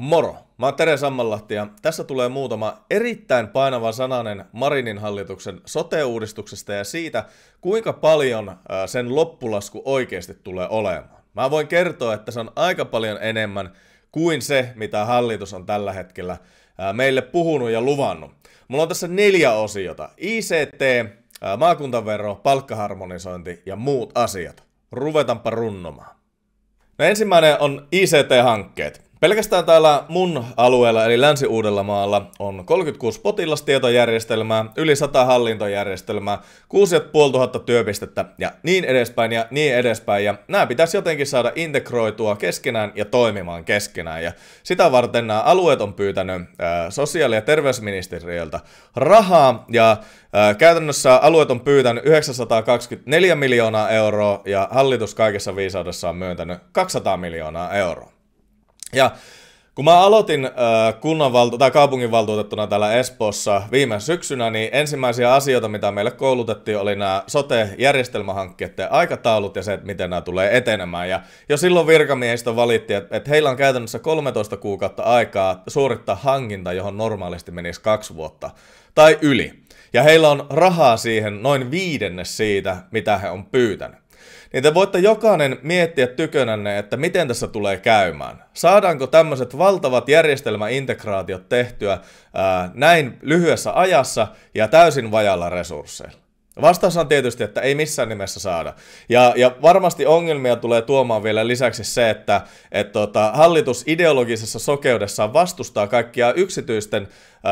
Moro! Mä oon Tere Sammanlahti ja tässä tulee muutama erittäin painava sananen Marinin hallituksen sote-uudistuksesta ja siitä, kuinka paljon äh, sen loppulasku oikeasti tulee olemaan. Mä voin kertoa, että se on aika paljon enemmän kuin se, mitä hallitus on tällä hetkellä äh, meille puhunut ja luvannut. Mulla on tässä neljä osiota. ICT, äh, maakuntavero, palkkaharmonisointi ja muut asiat. Ruvetaanpa runnomaan. No ensimmäinen on ICT-hankkeet. Pelkästään täällä mun alueella eli Länsi-Uudellamaalla on 36 potilastietojärjestelmää, yli 100 hallintojärjestelmää, 6500 työpistettä ja niin edespäin ja niin edespäin. Ja nämä pitäisi jotenkin saada integroitua keskenään ja toimimaan keskenään. Ja sitä varten nämä alueet on pyytänyt ää, sosiaali- ja terveysministeriöltä rahaa ja ää, käytännössä alueet on pyytänyt 924 miljoonaa euroa ja hallitus kaikessa on myöntänyt 200 miljoonaa euroa. Ja kun mä aloitin äh, kunnanvaltu- tai kaupunginvaltuutettuna täällä Espoossa viime syksynä, niin ensimmäisiä asioita, mitä meille koulutettiin, oli nämä sote-järjestelmähankkeiden aikataulut ja se, että miten nämä tulee etenemään. Ja jo silloin virkamiehistä valittiin, että, heillä on käytännössä 13 kuukautta aikaa suorittaa hankinta, johon normaalisti menisi kaksi vuotta tai yli. Ja heillä on rahaa siihen noin viidenne siitä, mitä he on pyytänyt niin te voitte jokainen miettiä tykönänne, että miten tässä tulee käymään. Saadaanko tämmöiset valtavat järjestelmäintegraatiot tehtyä ää, näin lyhyessä ajassa ja täysin vajalla resursseilla? Vastaus on tietysti, että ei missään nimessä saada. Ja, ja varmasti ongelmia tulee tuomaan vielä lisäksi se, että et tota, hallitus ideologisessa sokeudessaan vastustaa kaikkia yksityisten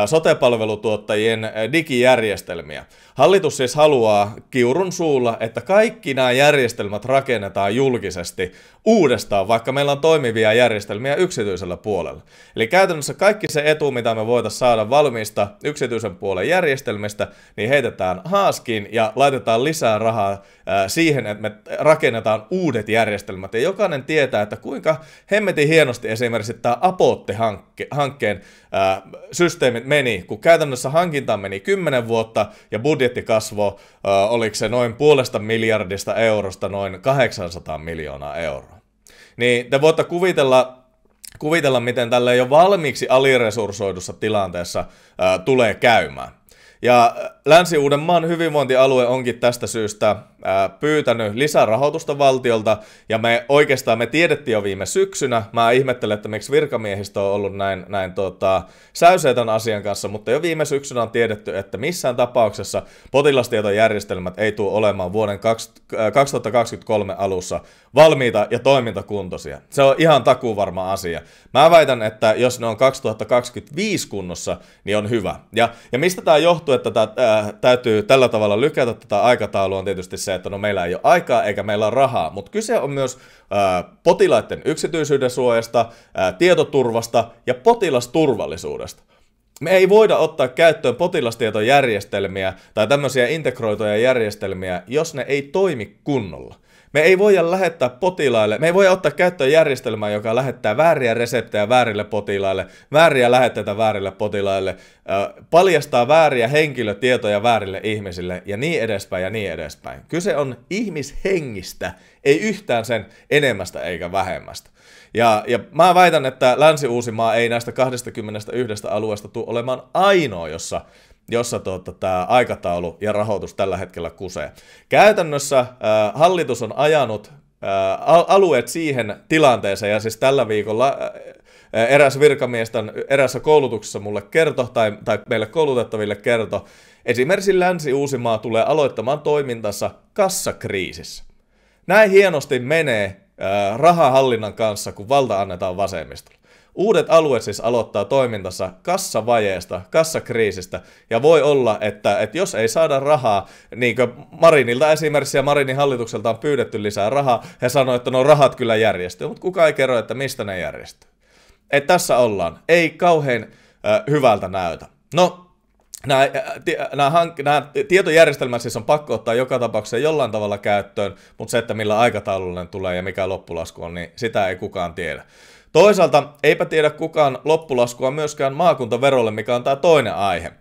sotepalvelutuottajien digijärjestelmiä. Hallitus siis haluaa kiurun suulla, että kaikki nämä järjestelmät rakennetaan julkisesti uudestaan, vaikka meillä on toimivia järjestelmiä yksityisellä puolella. Eli käytännössä kaikki se etu, mitä me voitaisiin saada valmiista yksityisen puolen järjestelmistä, niin heitetään haaskiin ja laitetaan lisää rahaa siihen, että me rakennetaan uudet järjestelmät. Ja jokainen tietää, että kuinka hemmetin hienosti esimerkiksi tämä Apotte-hankkeen systeemit meni, kun käytännössä hankinta meni 10 vuotta ja budjetti kasvoi, oliko se noin puolesta miljardista eurosta noin 800 miljoonaa euroa. Niin te voitte kuvitella, kuvitella miten tälle jo valmiiksi aliresursoidussa tilanteessa ää, tulee käymään. Ja Länsi-Uudenmaan hyvinvointialue onkin tästä syystä pyytänyt lisärahoitusta valtiolta, ja me oikeastaan me tiedettiin jo viime syksynä, mä ihmettelen, että miksi virkamiehistö on ollut näin, näin tota, säyseetön asian kanssa, mutta jo viime syksynä on tiedetty, että missään tapauksessa potilastietojärjestelmät ei tule olemaan vuoden 2023 alussa valmiita ja toimintakuntoisia. Se on ihan takuvarma asia. Mä väitän, että jos ne on 2025 kunnossa, niin on hyvä. Ja, ja mistä tämä johtuu, että tää, ää, täytyy tällä tavalla lykätä tätä aikataulua on tietysti se, että no meillä ei ole aikaa eikä meillä ole rahaa, mutta kyse on myös ää, potilaiden yksityisyyden suojasta, ää, tietoturvasta ja potilasturvallisuudesta. Me ei voida ottaa käyttöön potilastietojärjestelmiä tai tämmöisiä integroituja järjestelmiä, jos ne ei toimi kunnolla. Me ei voida lähettää potilaille, me ei voida ottaa käyttöön järjestelmää, joka lähettää vääriä reseptejä väärille potilaille, vääriä lähetteitä väärille potilaille, paljastaa vääriä henkilötietoja väärille ihmisille ja niin edespäin ja niin edespäin. Kyse on ihmishengistä, ei yhtään sen enemmästä eikä vähemmästä. Ja, ja mä väitän, että Länsi-Uusimaa ei näistä 21 alueesta tule olemaan ainoa, jossa jossa tuota, tämä aikataulu ja rahoitus tällä hetkellä kusee. Käytännössä äh, hallitus on ajanut äh, alueet siihen tilanteeseen, ja siis tällä viikolla äh, äh eräs virkamies tämän erässä koulutuksessa mulle kertoi, tai, tai meille koulutettaville kertoi, esimerkiksi Länsi-Uusimaa tulee aloittamaan toimintansa kassakriisissä. Näin hienosti menee äh, rahahallinnan kanssa, kun valta annetaan vasemmistolle. Uudet alueet siis aloittaa toimintansa kassavajeesta, kassakriisistä, ja voi olla, että, että jos ei saada rahaa, niin kuin Marinilta esimerkiksi ja Marinin hallitukselta on pyydetty lisää rahaa, he sanoivat, että no rahat kyllä järjestyy, mutta kuka ei kerro, että mistä ne järjestyy. Et tässä ollaan. Ei kauhean äh, hyvältä näytä. No, Nämä, nämä tietojärjestelmät siis on pakko ottaa joka tapauksessa jollain tavalla käyttöön, mutta se, että millä aikataululla ne tulee ja mikä loppulasku on, niin sitä ei kukaan tiedä. Toisaalta eipä tiedä kukaan loppulaskua myöskään maakuntaverolle, mikä on tämä toinen aihe.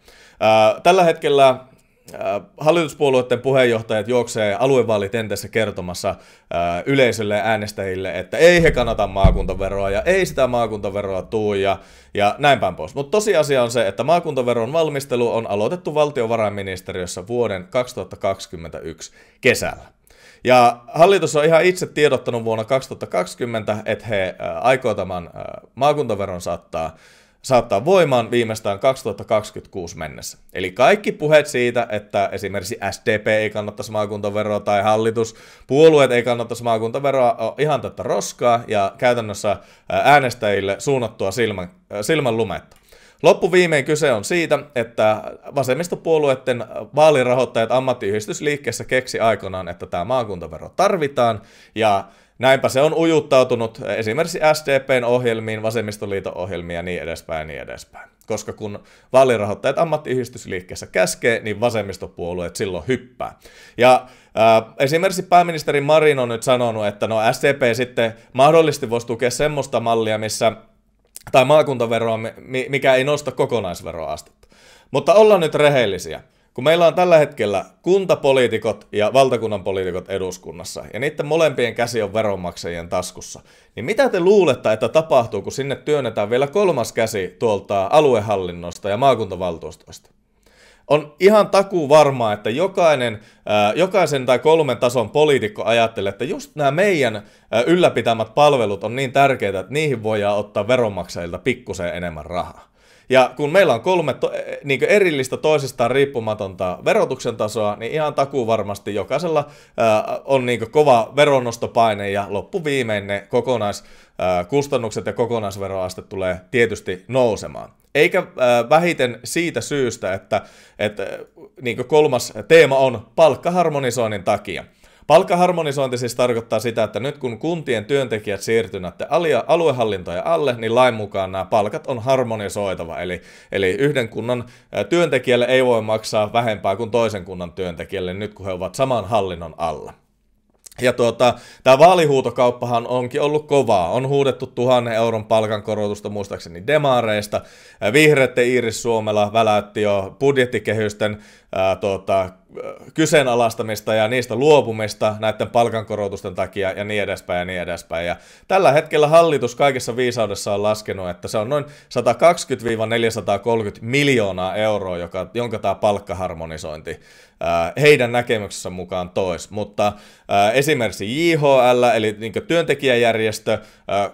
Tällä hetkellä hallituspuolueiden puheenjohtajat juoksee aluevaalitentessä kertomassa yleisölle ja äänestäjille, että ei he kannata maakuntaveroa ja ei sitä maakuntaveroa tuu ja, ja näin päin pois. Mutta tosiasia on se, että maakuntaveron valmistelu on aloitettu valtiovarainministeriössä vuoden 2021 kesällä. Ja hallitus on ihan itse tiedottanut vuonna 2020, että he aikoo tämän maakuntaveron saattaa, saattaa voimaan viimeistään 2026 mennessä. Eli kaikki puheet siitä, että esimerkiksi SDP ei kannattaisi maakuntaveroa tai hallituspuolueet ei kannattaisi maakuntaveroa, on ihan tätä roskaa ja käytännössä äänestäjille suunnattua silmän, silmän lumetta. Loppu viimein kyse on siitä, että vasemmistopuolueiden vaalirahoittajat ammattiyhdistysliikkeessä keksi aikanaan, että tämä maakuntavero tarvitaan, ja näinpä se on ujuttautunut esimerkiksi SDPn ohjelmiin, vasemmistoliiton ohjelmiin ja niin edespäin ja niin edespäin. Koska kun vaalirahoittajat ammattiyhdistysliikkeessä käskee, niin vasemmistopuolueet silloin hyppää. Ja äh, esimerkiksi pääministeri Marin on nyt sanonut, että no SDP sitten mahdollisesti voisi tukea semmoista mallia, missä tai maakuntaveroa, mikä ei nosta kokonaisveroastetta. Mutta ollaan nyt rehellisiä. Kun meillä on tällä hetkellä kuntapoliitikot ja valtakunnan poliitikot eduskunnassa, ja niiden molempien käsi on veronmaksajien taskussa, niin mitä te luulette, että tapahtuu, kun sinne työnnetään vielä kolmas käsi tuolta aluehallinnosta ja maakuntavaltuustosta? on ihan takuu varmaa, että jokainen, jokaisen tai kolmen tason poliitikko ajattelee, että just nämä meidän ylläpitämät palvelut on niin tärkeitä, että niihin voidaan ottaa veronmaksajilta pikkusen enemmän rahaa. Ja kun meillä on kolme to- niin erillistä toisistaan riippumatonta verotuksen tasoa, niin ihan takuu varmasti jokaisella äh, on niin kova veronnostopaine ja loppuviimein ne kokonaiskustannukset ja kokonaisveroaste tulee tietysti nousemaan. Eikä äh, vähiten siitä syystä, että, että niin kolmas teema on palkkaharmonisoinnin takia. Palkkaharmonisointi siis tarkoittaa sitä, että nyt kun kuntien työntekijät siirtyvät aluehallintoja alle, niin lain mukaan nämä palkat on harmonisoitava. Eli, eli yhden kunnan työntekijälle ei voi maksaa vähempää kuin toisen kunnan työntekijälle nyt, kun he ovat saman hallinnon alla. Ja tuota, tämä vaalihuutokauppahan onkin ollut kovaa. On huudettu tuhannen euron palkankorotusta muistaakseni demareista. Vihreiden Iiris Suomella, väläytti jo budjettikehysten ää, tota, kyseenalaistamista ja niistä luopumista näiden palkankorotusten takia ja niin edespäin ja niin edespäin. Ja tällä hetkellä hallitus kaikessa viisaudessa on laskenut, että se on noin 120-430 miljoonaa euroa, joka, jonka tämä palkkaharmonisointi heidän näkemyksensä mukaan tois. Mutta esimerkiksi JHL, eli niin työntekijäjärjestö,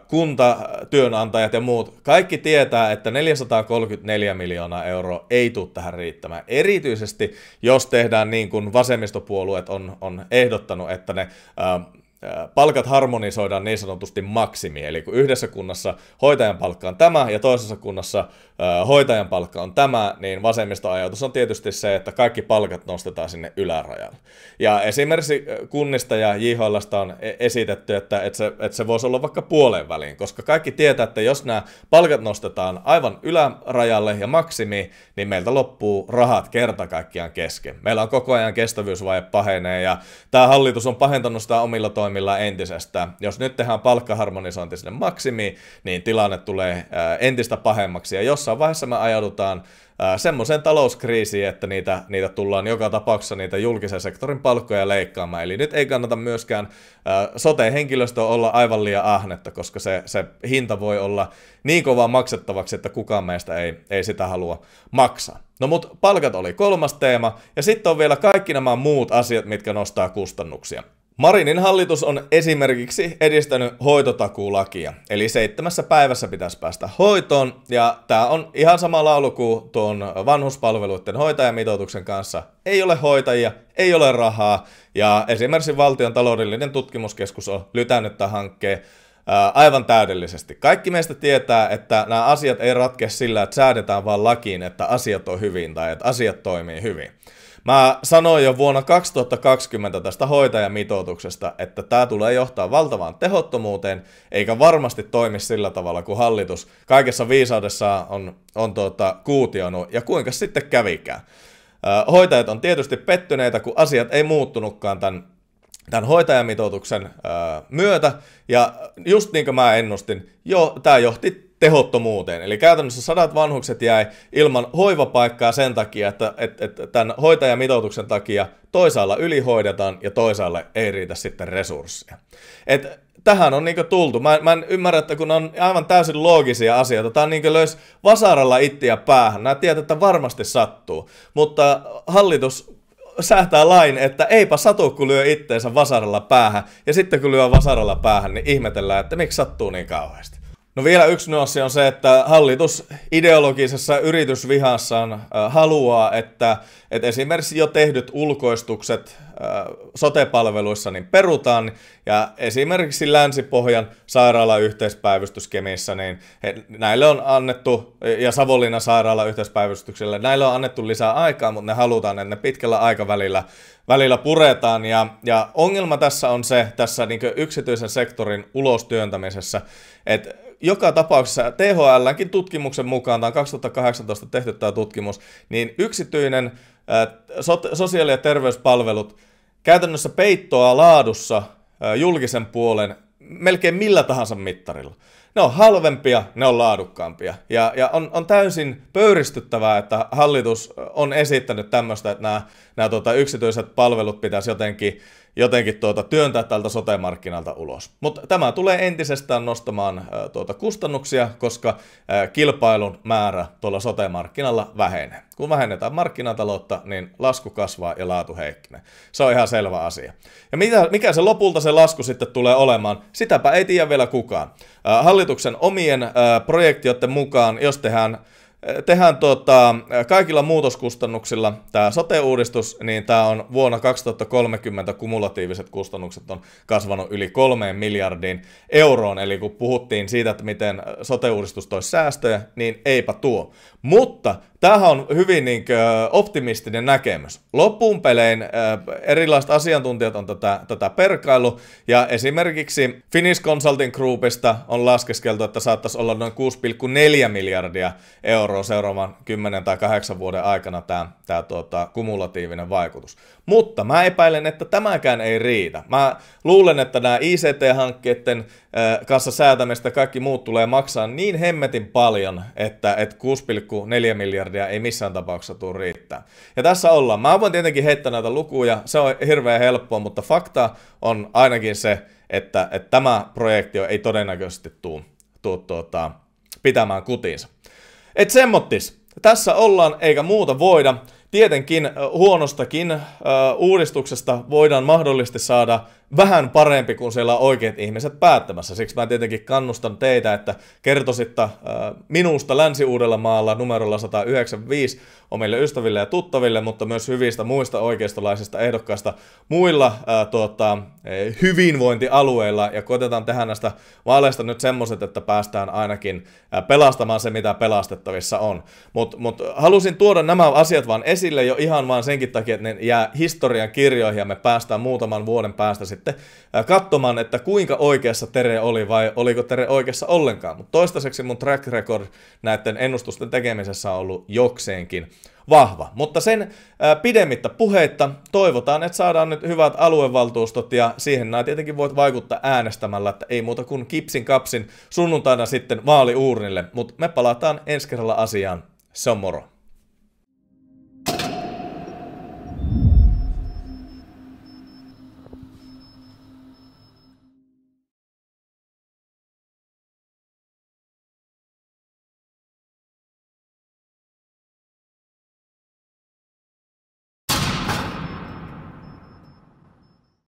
kunta, työnantajat ja muut, kaikki tietää, että 434 miljoonaa euroa ei tule tähän riittämään. Erityisesti jos tehdään niin kuin vasemmistopuolueet on, on ehdottanut, että ne äh, palkat harmonisoidaan niin sanotusti maksimi, eli kun yhdessä kunnassa hoitajan palkka on tämä ja toisessa kunnassa hoitajan palkka on tämä, niin vasemmistoajatus on tietysti se, että kaikki palkat nostetaan sinne ylärajalle. Ja esimerkiksi kunnista ja JHLstä on e- esitetty, että, että, se, että se voisi olla vaikka puolen väliin, koska kaikki tietää, että jos nämä palkat nostetaan aivan ylärajalle ja maksimi, niin meiltä loppuu rahat kerta kaikkiaan kesken. Meillä on koko ajan kestävyysvaje pahenee ja tämä hallitus on pahentanut sitä omilla toimilla korkeimmillaan entisestä. Jos nyt tehdään palkkaharmonisointi sinne maksimiin, niin tilanne tulee äh, entistä pahemmaksi ja jossain vaiheessa me ajaudutaan äh, semmoiseen talouskriisiin, että niitä, niitä tullaan joka tapauksessa niitä julkisen sektorin palkkoja leikkaamaan. Eli nyt ei kannata myöskään äh, sote-henkilöstö olla aivan liian ahnetta, koska se, se hinta voi olla niin kova maksettavaksi, että kukaan meistä ei, ei sitä halua maksaa. No mut palkat oli kolmas teema, ja sitten on vielä kaikki nämä muut asiat, mitkä nostaa kustannuksia. Marinin hallitus on esimerkiksi edistänyt hoitotakuulakia, eli seitsemässä päivässä pitäisi päästä hoitoon, ja tämä on ihan sama laulu kuin tuon vanhuspalveluiden hoitajamitoituksen kanssa. Ei ole hoitajia, ei ole rahaa, ja esimerkiksi valtion taloudellinen tutkimuskeskus on lytännyt tämän hankkeen aivan täydellisesti. Kaikki meistä tietää, että nämä asiat ei ratke sillä, että säädetään vaan lakiin, että asiat on hyvin tai että asiat toimii hyvin. Mä sanoin jo vuonna 2020 tästä hoitajamitoituksesta, että tämä tulee johtaa valtavaan tehottomuuteen, eikä varmasti toimi sillä tavalla, kuin hallitus kaikessa viisaudessa on, on tuota, kuutionut, ja kuinka sitten kävikään. Hoitajat on tietysti pettyneitä, kun asiat ei muuttunutkaan tämän tämän hoitajamitoituksen myötä. Ja just niin kuin mä ennustin, jo, tämä johti tehottomuuteen. Eli käytännössä sadat vanhukset jäi ilman hoivapaikkaa sen takia, että et, et, tämän hoitajamitoituksen takia toisaalla ylihoidetaan ja toisaalle ei riitä sitten resursseja. Et tähän on niinku tultu. Mä, mä en ymmärrä, että kun on aivan täysin loogisia asioita, tää on niinku löys vasaralla ittiä päähän. Nämä tiedät, että varmasti sattuu. Mutta hallitus säätää lain, että eipä satu, kun lyö itteensä vasaralla päähän. Ja sitten kun lyö vasaralla päähän, niin ihmetellään, että miksi sattuu niin kauheasti. No vielä yksi nyanssi on se, että hallitus ideologisessa yritysvihassaan äh, haluaa, että, että esimerkiksi jo tehdyt ulkoistukset äh, sotepalveluissa niin perutaan ja esimerkiksi Länsi-Pohjan sairaalayhteispäivystyskemissä niin he, näille on annettu, ja Savonlinnan sairaalayhteispäivystykselle, näille on annettu lisää aikaa, mutta ne halutaan, että ne pitkällä aikavälillä välillä puretaan. Ja, ja ongelma tässä on se, tässä niin yksityisen sektorin ulostyöntämisessä, että joka tapauksessa THLnkin tutkimuksen mukaan, tämä on 2018 tehty tämä tutkimus, niin yksityinen sosiaali- ja terveyspalvelut käytännössä peittoa laadussa julkisen puolen melkein millä tahansa mittarilla. Ne on halvempia, ne on laadukkaampia. Ja, ja on, on täysin pöyristyttävää, että hallitus on esittänyt tämmöistä, että nämä, nämä tota, yksityiset palvelut pitäisi jotenkin jotenkin tuota, työntää tältä sote-markkinalta ulos. Mutta tämä tulee entisestään nostamaan tuota, kustannuksia, koska kilpailun määrä tuolla sote-markkinalla vähenee. Kun vähennetään markkinataloutta, niin lasku kasvaa ja laatu heikkenee. Se on ihan selvä asia. Ja mitä, mikä se lopulta se lasku sitten tulee olemaan, sitäpä ei tiedä vielä kukaan. hallituksen omien ää, projektioiden mukaan, jos tehdään tehdään tota, kaikilla muutoskustannuksilla tämä sote-uudistus, niin tämä on vuonna 2030 kumulatiiviset kustannukset on kasvanut yli kolmeen miljardiin euroon. Eli kun puhuttiin siitä, että miten sote-uudistus toisi säästöjä, niin eipä tuo. Mutta tämähän on hyvin niin kuin, optimistinen näkemys. Loppuun pelein äh, erilaiset asiantuntijat on tätä, tätä perkailu, ja esimerkiksi Finnish Consulting Groupista on laskeskeltu, että saattaisi olla noin 6,4 miljardia euroa euroa seuraavan 10 tai 8 vuoden aikana tämä, tämä tuota, kumulatiivinen vaikutus. Mutta mä epäilen, että tämäkään ei riitä. Mä luulen, että nämä ICT-hankkeiden äh, kanssa säätämistä kaikki muut tulee maksaa niin hemmetin paljon, että, että 6,4 miljardia ei missään tapauksessa tule riittää. Ja tässä ollaan. Mä voin tietenkin heittää näitä lukuja, se on hirveän helppoa, mutta fakta on ainakin se, että, että tämä projekti ei todennäköisesti tule, tule tuota, pitämään kutiinsa. Et semmottis. Tässä ollaan eikä muuta voida. Tietenkin huonostakin uh, uudistuksesta voidaan mahdollisesti saada vähän parempi, kuin siellä oikeat ihmiset päättämässä. Siksi mä tietenkin kannustan teitä, että kertositta äh, minusta länsi maalla numerolla 195 omille ystäville ja tuttaville, mutta myös hyvistä muista oikeistolaisista ehdokkaista muilla ää, äh, tuota, eh, hyvinvointialueilla. Ja koitetaan tehdä näistä vaaleista nyt semmoiset, että päästään ainakin äh, pelastamaan se, mitä pelastettavissa on. Mutta mut, halusin tuoda nämä asiat vaan esille jo ihan vaan senkin takia, että ne jää historian kirjoihin ja me päästään muutaman vuoden päästä sitten sitten katsomaan, että kuinka oikeassa Tere oli vai oliko Tere oikeassa ollenkaan. Mutta toistaiseksi mun track record näiden ennustusten tekemisessä on ollut jokseenkin vahva. Mutta sen pidemmittä puheitta toivotaan, että saadaan nyt hyvät aluevaltuustot ja siihen nämä tietenkin voit vaikuttaa äänestämällä, että ei muuta kuin kipsin kapsin sunnuntaina sitten vaaliuurnille. Mutta me palataan ensi kerralla asiaan. Se on moro.